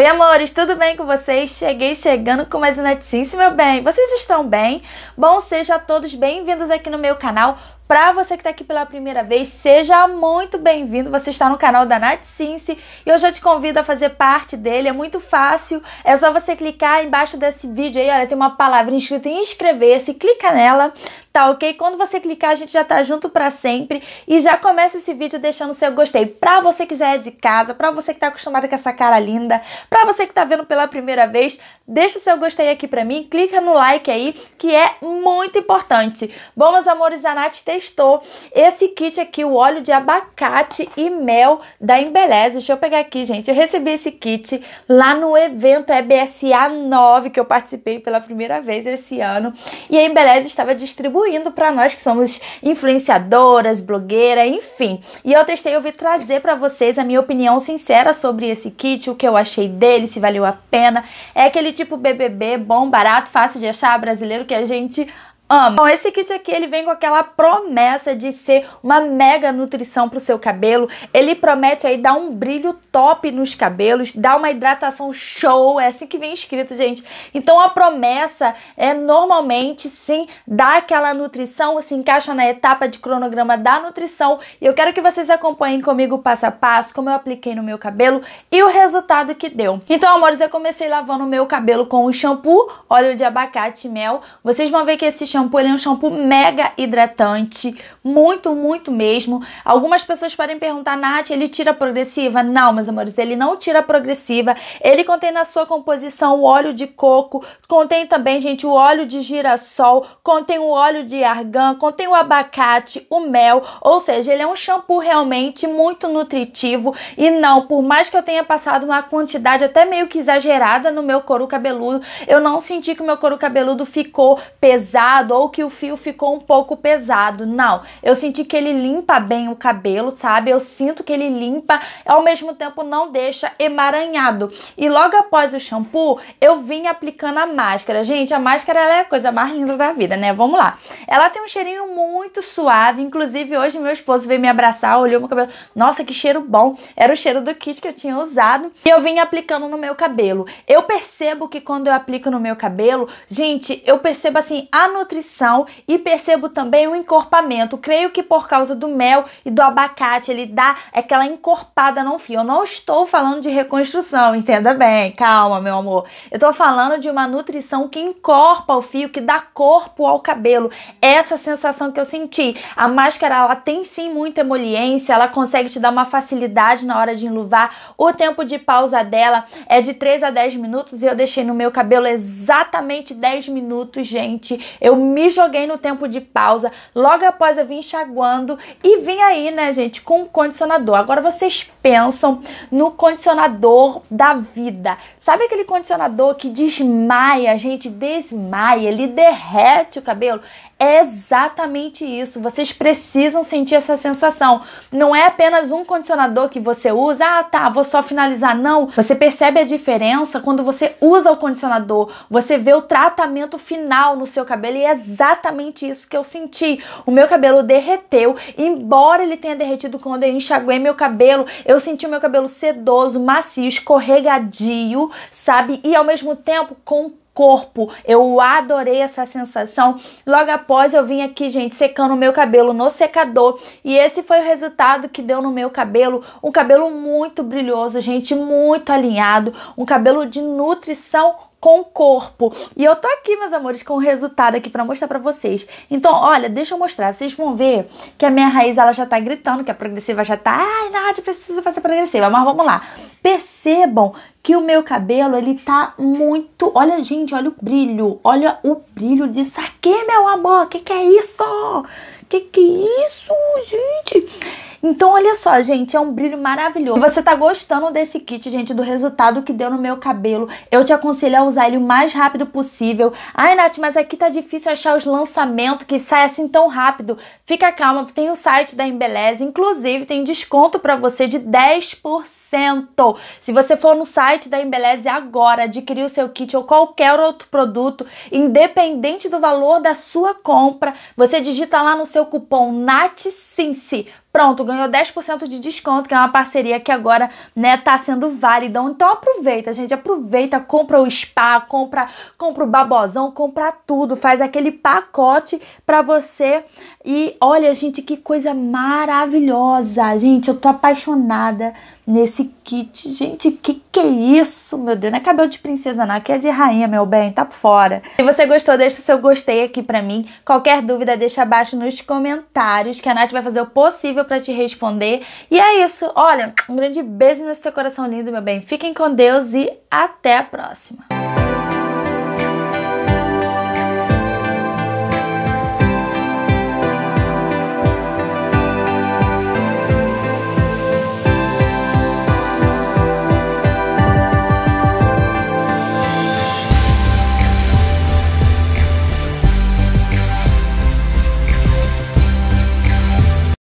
Oi, amores, tudo bem com vocês? Cheguei chegando com mais um notícia, meu bem. Vocês estão bem? Bom, sejam todos bem-vindos aqui no meu canal para você que está aqui pela primeira vez, seja muito bem-vindo. Você está no canal da Nath Cincy e eu já te convido a fazer parte dele. É muito fácil, é só você clicar embaixo desse vídeo aí, olha, tem uma palavra escrita em inscrever-se, clica nela, tá ok? Quando você clicar, a gente já tá junto para sempre e já começa esse vídeo deixando seu gostei. Para você que já é de casa, para você que tá acostumado com essa cara linda, para você que tá vendo pela primeira vez, deixa o seu gostei aqui para mim, clica no like aí, que é muito importante. Bom, meus amores, a Nath tem testou esse kit aqui, o óleo de abacate e mel da Embeleze. Deixa eu pegar aqui, gente. Eu recebi esse kit lá no evento EBSA 9 que eu participei pela primeira vez esse ano. E a Embeleze estava distribuindo para nós que somos influenciadoras, blogueira, enfim. E eu testei, eu vim trazer para vocês a minha opinião sincera sobre esse kit, o que eu achei dele, se valeu a pena. É aquele tipo BBB bom, barato, fácil de achar, brasileiro que a gente amo. Bom, esse kit aqui ele vem com aquela promessa de ser uma mega nutrição pro seu cabelo. Ele promete aí dar um brilho top nos cabelos, dar uma hidratação show, é assim que vem escrito, gente. Então a promessa é normalmente sim dar aquela nutrição, se encaixa na etapa de cronograma da nutrição. E eu quero que vocês acompanhem comigo passo a passo como eu apliquei no meu cabelo e o resultado que deu. Então, amores, eu comecei lavando o meu cabelo com o shampoo, óleo de abacate e mel. Vocês vão ver que esse shampoo shampoo, ele é um shampoo mega hidratante, muito, muito mesmo. Algumas pessoas podem perguntar, Nath, ele tira progressiva? Não, meus amores, ele não tira progressiva. Ele contém na sua composição o óleo de coco, contém também, gente, o óleo de girassol, contém o óleo de argan, contém o abacate, o mel, ou seja, ele é um shampoo realmente muito nutritivo e não, por mais que eu tenha passado uma quantidade até meio que exagerada no meu couro cabeludo, eu não senti que o meu couro cabeludo ficou pesado, pesado ou que o fio ficou um pouco pesado. Não, eu senti que ele limpa bem o cabelo, sabe? Eu sinto que ele limpa, ao mesmo tempo não deixa emaranhado. E logo após o shampoo, eu vim aplicando a máscara. Gente, a máscara é a coisa mais linda da vida, né? Vamos lá. Ela tem um cheirinho muito suave, inclusive hoje meu esposo veio me abraçar, olhou meu cabelo. Nossa, que cheiro bom! Era o cheiro do kit que eu tinha usado. E eu vim aplicando no meu cabelo. Eu percebo que quando eu aplico no meu cabelo, gente, eu percebo assim a nutrição nutrição e percebo também o encorpamento. Creio que por causa do mel e do abacate ele dá aquela encorpada no fio. Eu não estou falando de reconstrução, entenda bem, calma, meu amor. Eu estou falando de uma nutrição que encorpa o fio, que dá corpo ao cabelo. Essa sensação que eu senti. A máscara ela tem sim muita emoliência, ela consegue te dar uma facilidade na hora de enluvar. O tempo de pausa dela é de 3 a 10 minutos e eu deixei no meu cabelo exatamente 10 minutos, gente. Eu me joguei no tempo de pausa, logo após eu vim enxaguando e vim aí, né, gente, com o condicionador. Agora vocês pensam no condicionador da vida. Sabe aquele condicionador que desmaia, a gente desmaia, ele derrete o cabelo? É exatamente isso. Vocês precisam sentir essa sensação. Não é apenas um condicionador que você usa, ah, tá, vou só finalizar. Não. Você percebe a diferença quando você usa o condicionador. Você vê o tratamento final no seu cabelo e é exatamente isso que eu senti. O meu cabelo derreteu, embora ele tenha derretido quando eu enxaguei meu cabelo, eu senti o meu cabelo sedoso, macio, escorregadio, sabe? E ao mesmo tempo com corpo. Eu adorei essa sensação. Logo após eu vim aqui, gente, secando o meu cabelo no secador, e esse foi o resultado que deu no meu cabelo, um cabelo muito brilhoso, gente, muito alinhado, um cabelo de nutrição com o corpo. E eu tô aqui, meus amores, com o resultado aqui para mostrar para vocês. Então, olha, deixa eu mostrar. Vocês vão ver que a minha raiz ela já tá gritando, que a progressiva já tá, ai, nada precisa fazer progressiva. Mas vamos lá. Percebam que o meu cabelo, ele tá muito, olha, gente, olha o brilho. Olha o brilho disso aqui, meu amor. Que que é isso? Que que é isso, gente? Então, olha só, gente, é um brilho maravilhoso. Se você tá gostando desse kit, gente, do resultado que deu no meu cabelo, eu te aconselho a usar ele o mais rápido possível. Ai, Nath, mas aqui tá difícil achar os lançamentos que saem assim tão rápido. Fica calma, tem o site da Embeleze, inclusive tem desconto para você de 10%. Se você for no site da Embeleze agora, adquirir o seu kit ou qualquer outro produto, independente do valor da sua compra, você digita lá no seu cupom NATSINCE Pronto, ganhou 10% de desconto, que é uma parceria que agora, né, tá sendo válida. Então aproveita, gente, aproveita, compra o spa, compra, compra o babozão, compra tudo, faz aquele pacote pra você. E olha, gente, que coisa maravilhosa. Gente, eu tô apaixonada nesse kit. Gente, que que é isso? Meu Deus, não é cabelo de princesa não, aqui é de rainha, meu bem, tá fora. Se você gostou, deixa o seu gostei aqui pra mim. Qualquer dúvida, deixa abaixo nos comentários que a Nath vai fazer o possível disponível para te responder. E é isso. Olha, um grande beijo no seu coração lindo, meu bem. Fiquem com Deus e até a próxima.